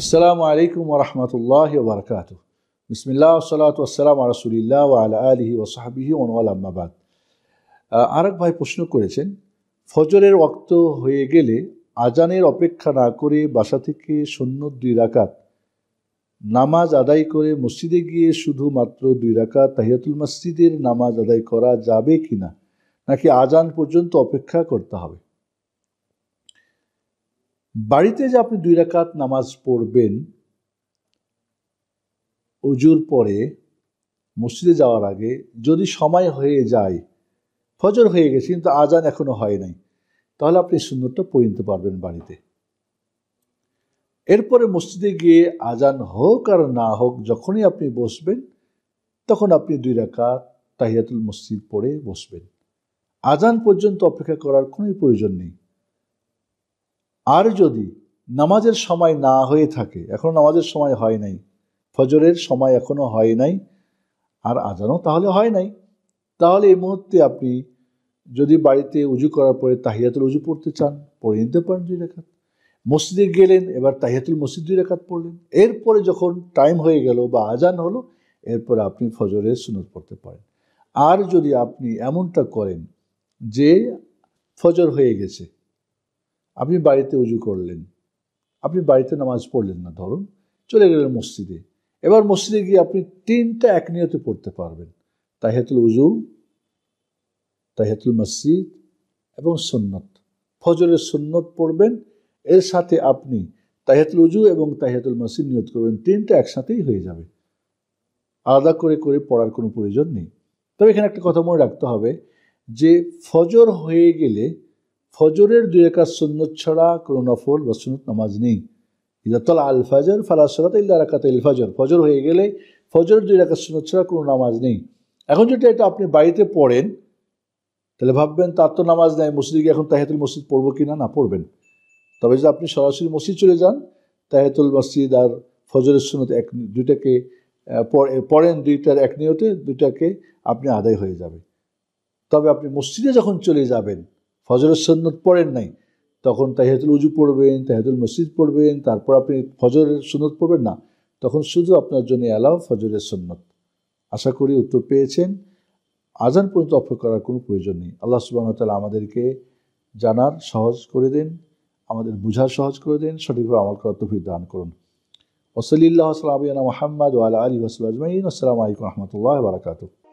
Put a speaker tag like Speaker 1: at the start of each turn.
Speaker 1: আসসালামু আলাইকুম ওরহমতুল্লাহ বরকাত বিসমিল্লা সালাত আসসালাম রসুলিল্লাহ আলা আলহি সাহাবিহি ওনওয়াল আম্মাবাদ আরেক ভাই প্রশ্ন করেছেন ফজরের ওক্ত হয়ে গেলে আজানের অপেক্ষা না করে বাসা থেকে শূন্য দুই রাকাত নামাজ আদায় করে মসজিদে গিয়ে শুধুমাত্র দুই রাকাত তাহিয়াতুল মসজিদের নামাজ আদায় করা যাবে কি না নাকি আজান পর্যন্ত অপেক্ষা করতে হবে বাড়িতে যে আপনি দুই রাকাত নামাজ পড়বেন অজুর পরে মসজিদে যাওয়ার আগে যদি সময় হয়ে যায় ফজর হয়ে গেছে কিন্তু আজান এখনও হয় নাই তাহলে আপনি সুন্দরটা পড়ে নিতে পারবেন বাড়িতে এরপরে মসজিদে গিয়ে আজান হোক আর না হোক যখনই আপনি বসবেন তখন আপনি দুই রাকাত তাহিয়াতুল মসজিদ পড়ে বসবেন আজান পর্যন্ত অপেক্ষা করার কোনো প্রয়োজন নেই আর যদি নামাজের সময় না হয়ে থাকে এখনও নামাজের সময় হয় নাই ফজরের সময় এখনও হয় নাই আর আজানও তাহলে হয় নাই তাহলে এই মুহূর্তে আপনি যদি বাড়িতে উজু করার পরে তাহিয়াতুল উজু পড়তে চান পড়ে নিতে পারেন দুই রেখাত মসজিদে গেলেন এবার তাহিয়াতুল মসজিদ দুই রেখাত পড়লেন এরপরে যখন টাইম হয়ে গেল বা আজান হলো এরপর আপনি ফজরের সুনত পড়তে পারেন আর যদি আপনি এমনটা করেন যে ফজর হয়ে গেছে আপনি বাড়িতে উজু করলেন আপনি বাড়িতে নামাজ পড়লেন না ধরুন চলে গেলেন মসজিদে এবার মসজিদে গিয়ে আপনি তিনটা এক নিয়তে পড়তে পারবেন তাহেতুল উজু তাহেতুল মসজিদ এবং সুন্নত ফজরের সুন্নত পড়বেন এর সাথে আপনি তাহেতুল উজু এবং তাহেতুল মসজিদ নিয়ত করবেন তিনটা একসাথেই হয়ে যাবে আলাদা করে করে পড়ার কোনো প্রয়োজন নেই তবে এখানে একটা কথা মনে রাখতে হবে যে ফজর হয়ে গেলে ফজরের দুই একা সুন্নত ছাড়া কোনো নফল বা সুনত নামাজ নেই ইজাতল আল ফাজর ফালাসরাত ইল্লা রাকাত ইল ফাজর ফজর হয়ে গেলে ফজরের দুই রাকাত সুনত ছড়া কোনো নামাজ নেই এখন যদি এটা আপনি বাড়িতে পড়েন তাহলে ভাববেন তার তো নামাজ নেই মসজিদে এখন তাহেতুল মসজিদ পড়বো কি না না পড়বেন তবে যদি আপনি সরাসরি মসজিদ চলে যান তাহেতুল মসজিদ আর ফজরের সুনত এক দুইটাকে পড়েন দুইটার এক নিয়তে দুইটাকে আপনি আদায় হয়ে যাবে তবে আপনি মসজিদে যখন চলে যাবেন ফজরের সন্ন্যত পড়েন নাই তখন তাহিয়াতুল উজু পড়বেন তাহিয়াতুল মসজিদ পড়বেন তারপর আপনি ফজরের সন্ন্যত পড়বেন না তখন শুধু আপনার জন্য অ্যালাও ফজরের সন্ন্যত আশা করি উত্তর পেয়েছেন আজান পর্যন্ত অপেক্ষা করার কোনো প্রয়োজন নেই আল্লাহ তালা আমাদেরকে জানার সহজ করে দিন আমাদের বুঝার সহজ করে দিন সঠিকভাবে আমল করার তফিক দান করুন ওসলিল্লাহ সালামিয়ানা মোহাম্মদ ওয়াল আলী ওসলাম আসসালামু আলাইকুম রহমতুল্লাহ বারাকাতু